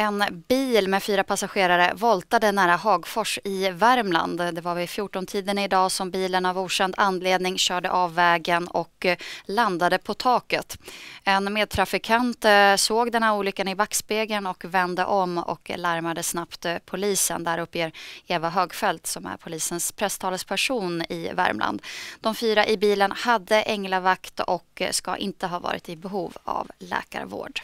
En bil med fyra passagerare voltade nära Hagfors i Värmland. Det var vid 14-tiden idag som bilen av okänd anledning körde av vägen och eh, landade på taket. En medtrafikant eh, såg den här olyckan i backspegeln och vände om och larmade snabbt eh, polisen. Där uppger Eva Högfeldt som är polisens presstalesperson i Värmland. De fyra i bilen hade änglavakt och ska inte ha varit i behov av läkarvård.